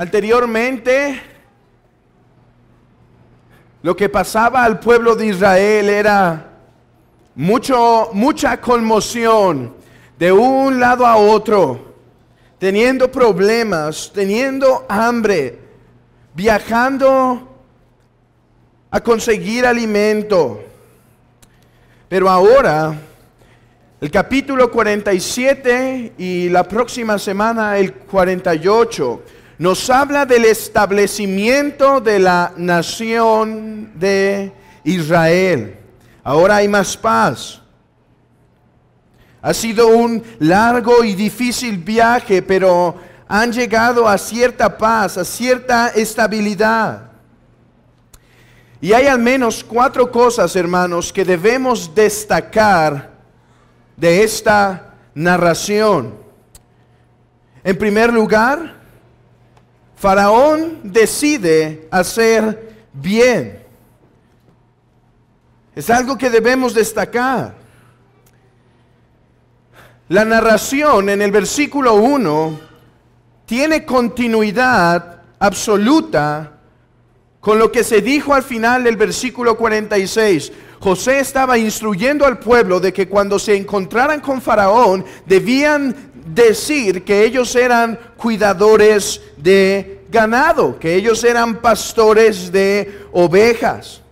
Anteriormente, lo que pasaba al pueblo de Israel era mucho, mucha conmoción de un lado a otro, teniendo problemas, teniendo hambre, viajando a conseguir alimento. Pero ahora, el capítulo 47 y la próxima semana el 48, nos habla del establecimiento de la nación de Israel. Ahora hay más paz. Ha sido un largo y difícil viaje, pero han llegado a cierta paz, a cierta estabilidad. Y hay al menos cuatro cosas, hermanos, que debemos destacar de esta narración. En primer lugar, Faraón decide hacer bien. Es algo que debemos destacar. La narración en el versículo 1 tiene continuidad absoluta con lo que se dijo al final del versículo 46. José estaba instruyendo al pueblo de que cuando se encontraran con Faraón debían decir que ellos eran cuidadores de ganado, que ellos eran pastores de ovejas.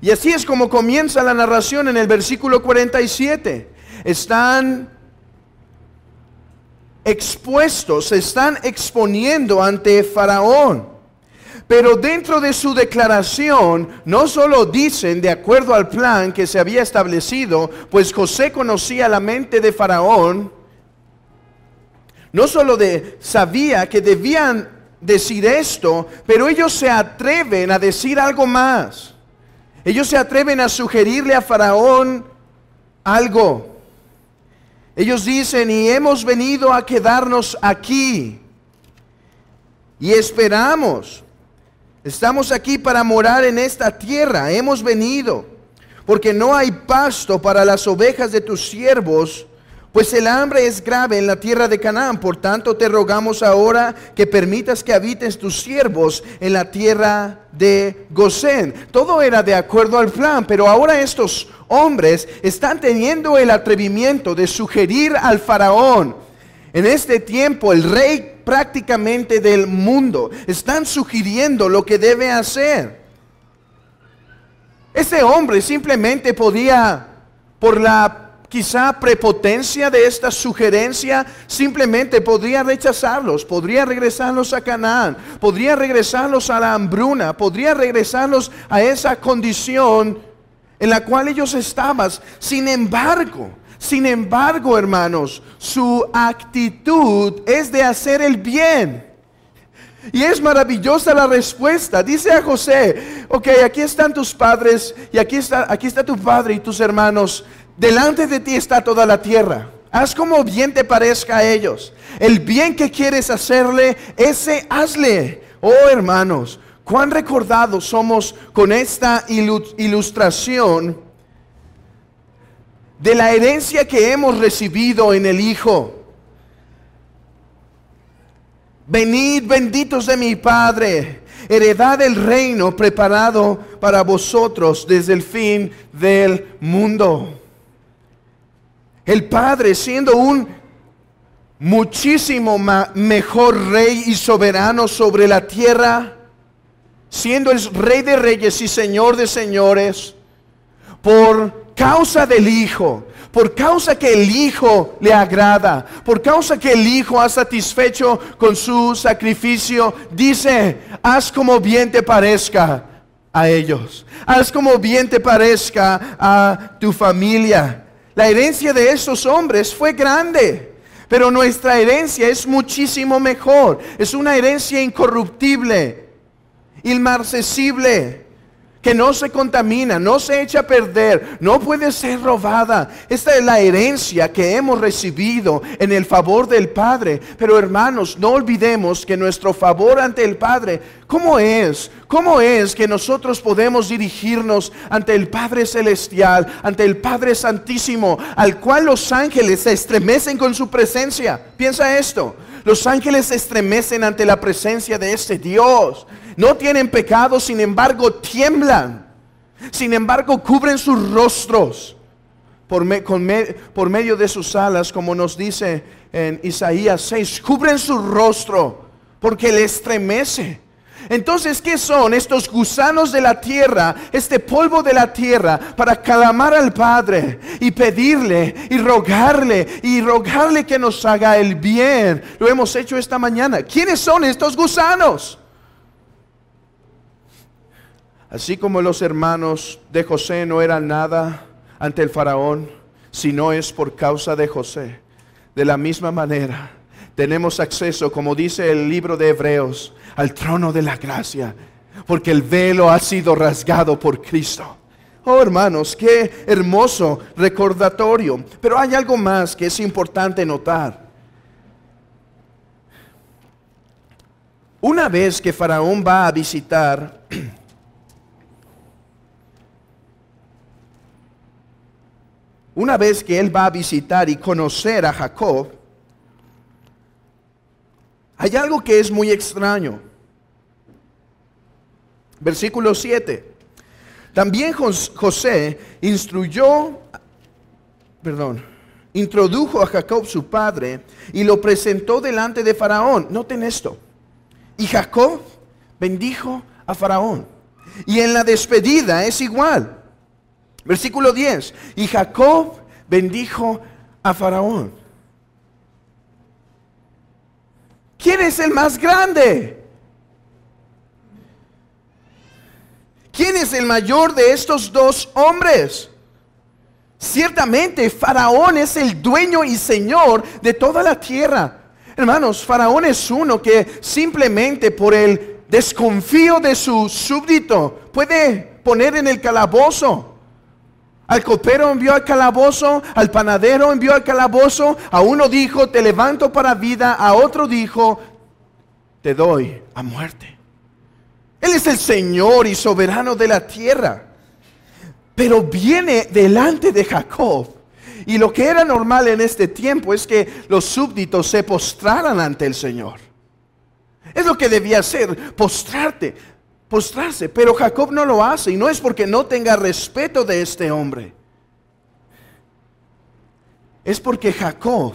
Y así es como comienza la narración en el versículo 47. Están expuestos, se están exponiendo ante Faraón. Pero dentro de su declaración no solo dicen de acuerdo al plan que se había establecido, pues José conocía la mente de Faraón, no solo de, sabía que debían decir esto, pero ellos se atreven a decir algo más. Ellos se atreven a sugerirle a Faraón algo. Ellos dicen, y hemos venido a quedarnos aquí. Y esperamos. Estamos aquí para morar en esta tierra. Hemos venido. Porque no hay pasto para las ovejas de tus siervos pues el hambre es grave en la tierra de Canaán. Por tanto, te rogamos ahora que permitas que habites tus siervos en la tierra de Gosén. Todo era de acuerdo al plan, pero ahora estos hombres están teniendo el atrevimiento de sugerir al faraón. En este tiempo el rey prácticamente del mundo están sugiriendo lo que debe hacer. Este hombre simplemente podía, por la quizá prepotencia de esta sugerencia, simplemente podría rechazarlos, podría regresarlos a Canaán, podría regresarlos a la hambruna, podría regresarlos a esa condición en la cual ellos estaban. Sin embargo, sin embargo, hermanos, su actitud es de hacer el bien. Y es maravillosa la respuesta. Dice a José, ok, aquí están tus padres y aquí está, aquí está tu padre y tus hermanos. Delante de ti está toda la tierra. Haz como bien te parezca a ellos. El bien que quieres hacerle, ese hazle. Oh hermanos, cuán recordados somos con esta ilustración de la herencia que hemos recibido en el Hijo. Venid benditos de mi Padre, heredad el reino preparado para vosotros desde el fin del mundo. El Padre, siendo un muchísimo mejor rey y soberano sobre la tierra, siendo el rey de reyes y señor de señores, por causa del Hijo, por causa que el Hijo le agrada, por causa que el Hijo ha satisfecho con su sacrificio, dice, haz como bien te parezca a ellos, haz como bien te parezca a tu familia. La herencia de esos hombres fue grande. Pero nuestra herencia es muchísimo mejor. Es una herencia incorruptible, inmarcesible que no se contamina, no se echa a perder, no puede ser robada. Esta es la herencia que hemos recibido en el favor del Padre. Pero hermanos, no olvidemos que nuestro favor ante el Padre, ¿cómo es? ¿Cómo es que nosotros podemos dirigirnos ante el Padre Celestial, ante el Padre Santísimo, al cual los ángeles se estremecen con su presencia? Piensa esto. Los ángeles se estremecen ante la presencia de este Dios no tienen pecado, sin embargo tiemblan, sin embargo cubren sus rostros por, con por medio de sus alas, como nos dice en Isaías 6, cubren su rostro porque le estremece. Entonces, ¿qué son estos gusanos de la tierra, este polvo de la tierra, para calamar al Padre y pedirle y rogarle y rogarle que nos haga el bien? Lo hemos hecho esta mañana. ¿Quiénes son estos gusanos? Así como los hermanos de José no eran nada ante el faraón, Si no es por causa de José. De la misma manera, tenemos acceso, como dice el libro de Hebreos, al trono de la gracia, porque el velo ha sido rasgado por Cristo. Oh hermanos, qué hermoso recordatorio. Pero hay algo más que es importante notar. Una vez que Faraón va a visitar una vez que él va a visitar y conocer a Jacob, hay algo que es muy extraño. Versículo 7. También José instruyó, perdón, introdujo a Jacob su padre y lo presentó delante de Faraón. Noten esto. Y Jacob bendijo a Faraón. Y en la despedida es igual. Versículo 10. Y Jacob bendijo a Faraón. ¿Quién es el más grande? ¿Quién es el mayor de estos dos hombres? Ciertamente, Faraón es el dueño y señor de toda la tierra. Hermanos, Faraón es uno que simplemente por el desconfío de su súbdito puede poner en el calabozo. Al copero envió al calabozo, al panadero envió al calabozo, a uno dijo, te levanto para vida, a otro dijo, te doy a muerte. Él es el Señor y soberano de la tierra. Pero viene delante de Jacob. Y lo que era normal en este tiempo es que los súbditos se postraran ante el Señor. Es lo que debía hacer, postrarte. Pero Jacob no lo hace y no es porque no tenga respeto de este hombre. Es porque Jacob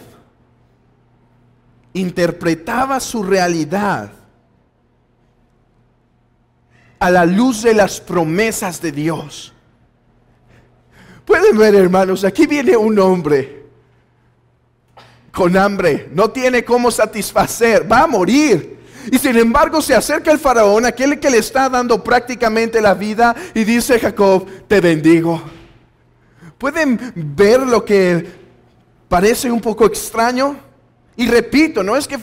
interpretaba su realidad a la luz de las promesas de Dios. Pueden ver, hermanos, aquí viene un hombre con hambre, no tiene cómo satisfacer, va a morir. Y sin embargo se acerca el faraón, aquel que le está dando prácticamente la vida, y dice, Jacob, te bendigo. ¿Pueden ver lo que parece un poco extraño? Y repito, no es que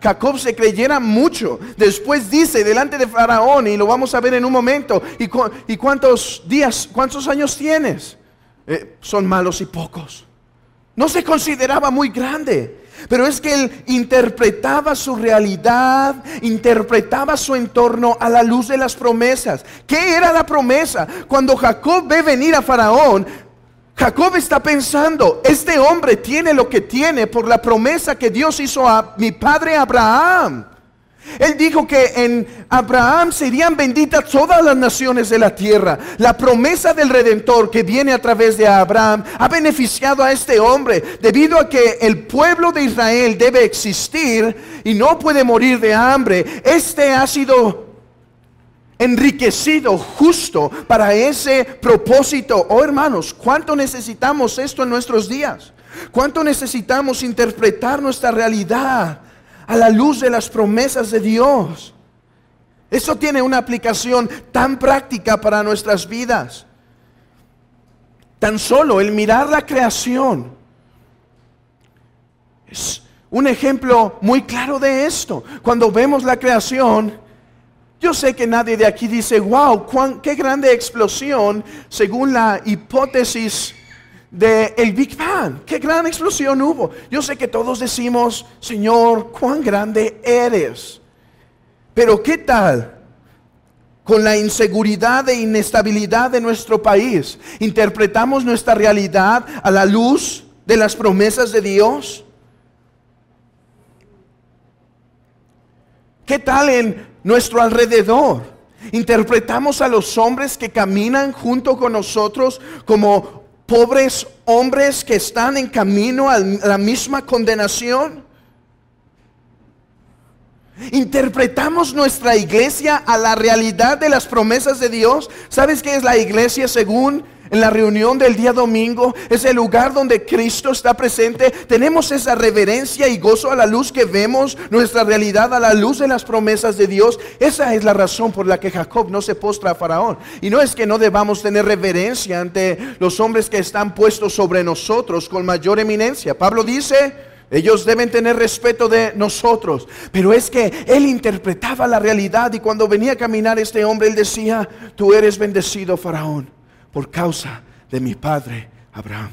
Jacob se creyera mucho. Después dice delante de Faraón, y lo vamos a ver en un momento, ¿y, cuántos días, cuántos años tienes? Eh, son malos y pocos. No se consideraba muy grande. Pero es que él interpretaba su realidad, interpretaba su entorno a la luz de las promesas. ¿Qué era la promesa? Cuando Jacob ve venir a Faraón, Jacob está pensando, este hombre tiene lo que tiene por la promesa que Dios hizo a mi padre Abraham. Él dijo que en Abraham serían benditas todas las naciones de la tierra. La promesa del redentor que viene a través de Abraham ha beneficiado a este hombre debido a que el pueblo de Israel debe existir y no puede morir de hambre. Este ha sido enriquecido justo para ese propósito. Oh hermanos, ¿cuánto necesitamos esto en nuestros días? ¿Cuánto necesitamos interpretar nuestra realidad? a la luz de las promesas de Dios. Eso tiene una aplicación tan práctica para nuestras vidas. Tan solo el mirar la creación es un ejemplo muy claro de esto. Cuando vemos la creación, yo sé que nadie de aquí dice, wow, qué grande explosión según la hipótesis del el Big Bang. ¡Qué gran explosión hubo! Yo sé que todos decimos, Señor, cuán grande eres. Pero ¿qué tal con la inseguridad e inestabilidad de nuestro país? ¿Interpretamos nuestra realidad a la luz de las promesas de Dios? ¿Qué tal en nuestro alrededor? Interpretamos a los hombres que caminan junto con nosotros como pobres hombres que están en camino a la misma condenación? Interpretamos nuestra iglesia a la realidad de las promesas de Dios. ¿Sabes qué es la iglesia según en la reunión del día domingo es el lugar donde Cristo está presente. Tenemos esa reverencia y gozo a la luz que vemos, nuestra realidad a la luz de las promesas de Dios. Esa es la razón por la que Jacob no se postra a Faraón. Y no es que no debamos tener reverencia ante los hombres que están puestos sobre nosotros con mayor eminencia. Pablo dice, ellos deben tener respeto de nosotros. Pero es que él interpretaba la realidad y cuando venía a caminar este hombre, él decía, tú eres bendecido, faraón por causa de mi padre Abraham.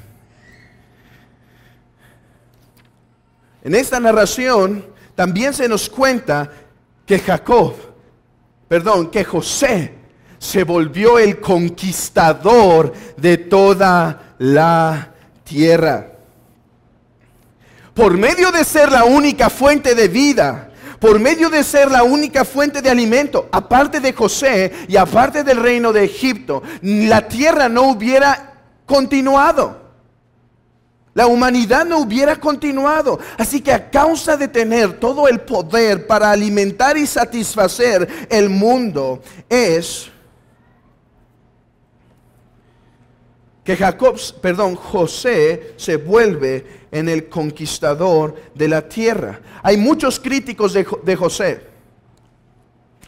En esta narración también se nos cuenta que Jacob, perdón, que José se volvió el conquistador de toda la tierra. Por medio de ser la única fuente de vida, por medio de ser la única fuente de alimento, aparte de José y aparte del reino de Egipto, la tierra no hubiera continuado. La humanidad no hubiera continuado. Así que a causa de tener todo el poder para alimentar y satisfacer el mundo, es que Jacob, perdón, José se vuelve en el conquistador de la tierra. Hay muchos críticos de, José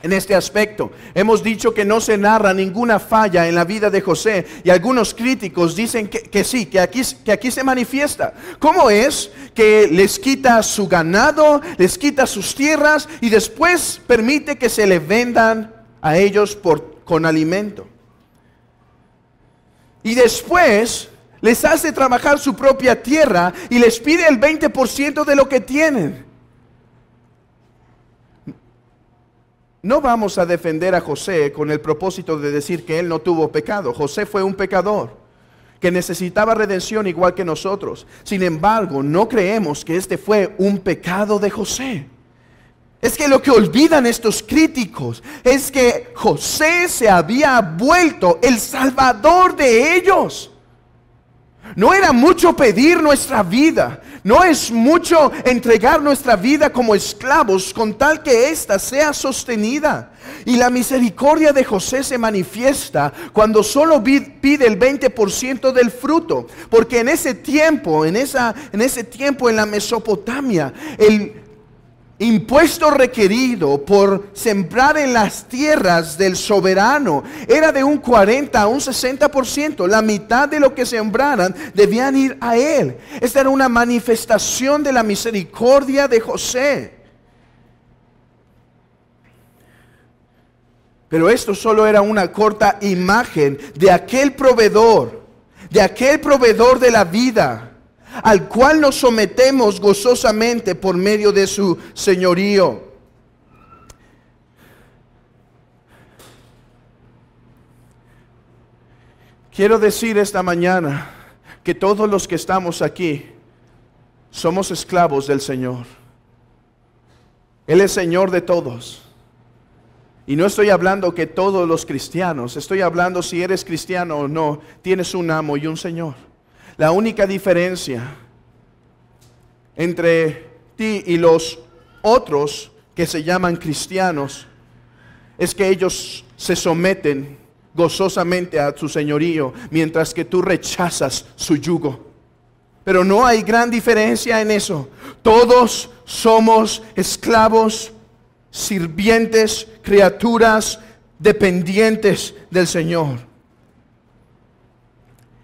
en este aspecto. Hemos dicho que no se narra ninguna falla en la vida de José y algunos críticos dicen que, sí, que aquí, que aquí se manifiesta. ¿Cómo es que les quita su ganado, les quita sus tierras y después permite que se le vendan a ellos por, con alimento? Y después les hace trabajar su propia tierra y les pide el 20% de lo que tienen. No vamos a defender a José con el propósito de decir que él no tuvo pecado. José fue un pecador que necesitaba redención igual que nosotros. Sin embargo, no creemos que este fue un pecado de José. Es que lo que olvidan estos críticos es que José se había vuelto el salvador de ellos. No era mucho pedir nuestra vida, no es mucho entregar nuestra vida como esclavos con tal que ésta sea sostenida. Y la misericordia de José se manifiesta cuando solo pide el 20% del fruto, porque en ese tiempo, en, esa, en ese tiempo en la Mesopotamia, el, impuesto requerido por sembrar en las tierras del soberano era de un 40 a un 60%. La mitad de lo que sembraran debían ir a él. Esta era una manifestación de la misericordia de José. Pero esto solo era una corta imagen de aquel proveedor, de aquel proveedor de la vida al cual nos sometemos gozosamente por medio de su señorío. Quiero decir esta mañana que todos los que estamos aquí somos esclavos del Señor. Él es Señor de todos. Y no estoy hablando que todos los cristianos, estoy hablando si eres cristiano o no, tienes un amo y un Señor. La única diferencia entre ti y los otros que se llaman cristianos es que ellos se someten gozosamente a su señorío, mientras que tú rechazas su yugo. Pero no hay gran diferencia en eso. Todos somos esclavos, sirvientes, criaturas, dependientes del Señor.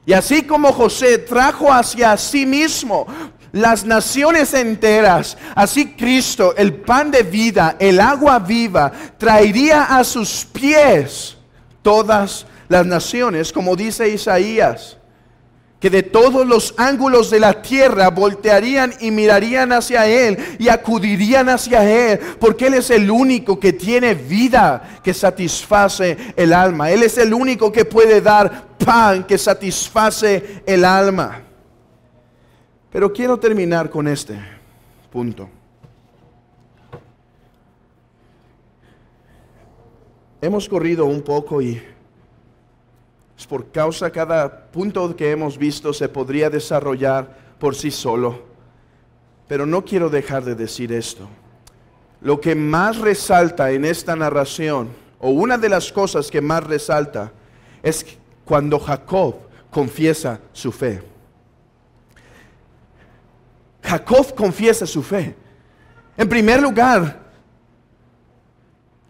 Y así como José trajo hacia sí mismo las naciones enteras, así Cristo, el pan de vida, el agua viva, traería a sus pies todas las naciones, como dice Isaías que de todos los ángulos de la tierra voltearían y mirarían hacia Él y acudirían hacia Él, porque Él es el único que tiene vida que satisface el alma. Él es el único que puede dar pan que satisface el alma. Pero quiero terminar con este punto. Hemos corrido un poco y es por causa cada punto que hemos visto se podría desarrollar por sí solo. Pero no quiero dejar de decir esto. Lo que más resalta en esta narración, o una de las cosas que más resalta, es cuando Jacob confiesa su fe. Jacob confiesa su fe. En primer lugar,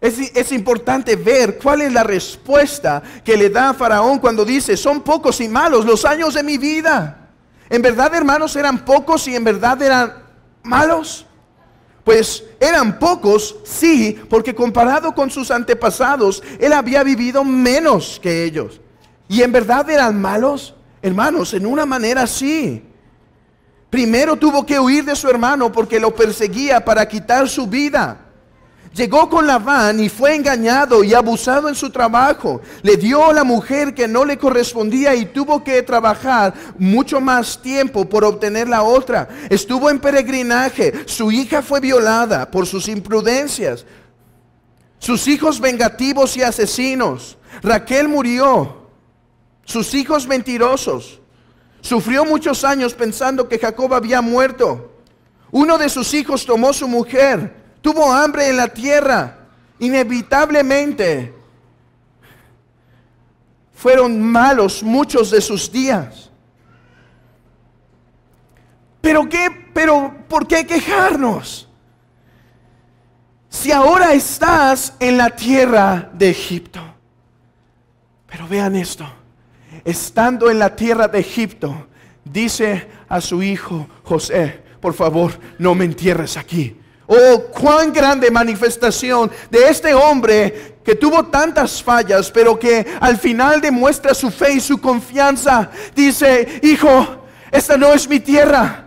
es, importante ver cuál es la respuesta que le da Faraón cuando dice, son pocos y malos los años de mi vida. ¿En verdad, hermanos, eran pocos y en verdad eran malos? Pues eran pocos, sí, porque comparado con sus antepasados, él había vivido menos que ellos. ¿Y en verdad eran malos? Hermanos, en una manera sí. Primero tuvo que huir de su hermano porque lo perseguía para quitar su vida. Llegó con Labán y fue engañado y abusado en su trabajo. Le dio a la mujer que no le correspondía y tuvo que trabajar mucho más tiempo por obtener la otra. Estuvo en peregrinaje. Su hija fue violada por sus imprudencias. Sus hijos vengativos y asesinos. Raquel murió. Sus hijos mentirosos. Sufrió muchos años pensando que Jacob había muerto. Uno de sus hijos tomó su mujer Tuvo hambre en la tierra. Inevitablemente fueron malos muchos de sus días. Pero qué, pero ¿por qué quejarnos? Si ahora estás en la tierra de Egipto. Pero vean esto. Estando en la tierra de Egipto, dice a su hijo José, por favor, no me entierres aquí. Oh, cuán grande manifestación de este hombre que tuvo tantas fallas, pero que al final demuestra su fe y su confianza. Dice, hijo, esta no es mi tierra.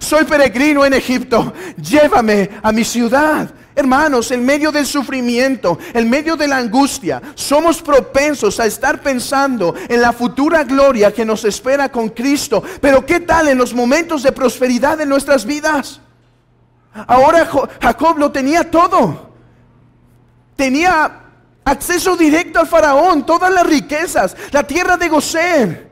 Soy peregrino en Egipto. Llévame a mi ciudad. Hermanos, en medio del sufrimiento, en medio de la angustia, somos propensos a estar pensando en la futura gloria que nos espera con Cristo. Pero ¿qué tal en los momentos de prosperidad de nuestras vidas? Ahora Jacob lo tenía todo. Tenía acceso directo al faraón, todas las riquezas, la tierra de Gosén.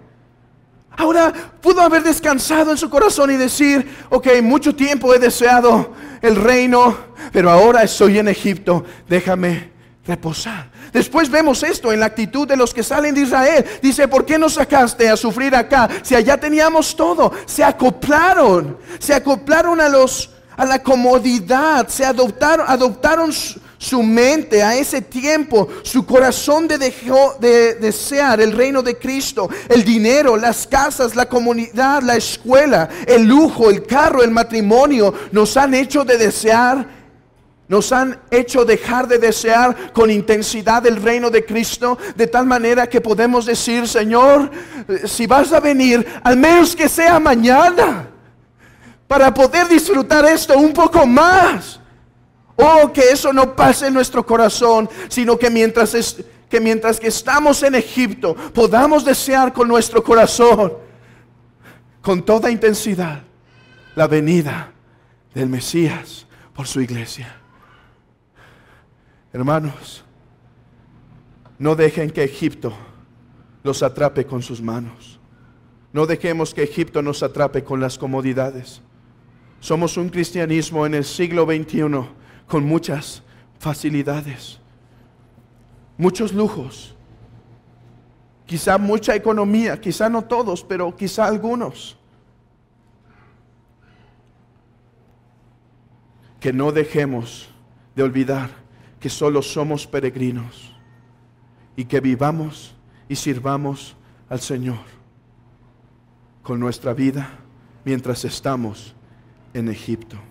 Ahora pudo haber descansado en su corazón y decir, ok, mucho tiempo he deseado el reino, pero ahora estoy en Egipto, déjame reposar. Después vemos esto en la actitud de los que salen de Israel. Dice, ¿por qué nos sacaste a sufrir acá? Si allá teníamos todo, se acoplaron, se acoplaron a los a la comodidad, se adoptaron, adoptaron su, mente a ese tiempo, su corazón dejó de desear el reino de Cristo, el dinero, las casas, la comunidad, la escuela, el lujo, el carro, el matrimonio, nos han hecho de desear nos han hecho dejar de desear con intensidad el reino de Cristo, de tal manera que podemos decir, Señor, si vas a venir, al menos que sea mañana para poder disfrutar esto un poco más. Oh, que eso no pase en nuestro corazón, sino que mientras, que, mientras que estamos en Egipto podamos desear con nuestro corazón, con toda intensidad, la venida del Mesías por su iglesia. Hermanos, no dejen que Egipto los atrape con sus manos. No dejemos que Egipto nos atrape con las comodidades. Somos un cristianismo en el siglo XXI con muchas facilidades, muchos lujos, quizá mucha economía, quizá no todos, pero quizá algunos. Que no dejemos de olvidar que solo somos peregrinos y que vivamos y sirvamos al Señor con nuestra vida mientras estamos en Egipto.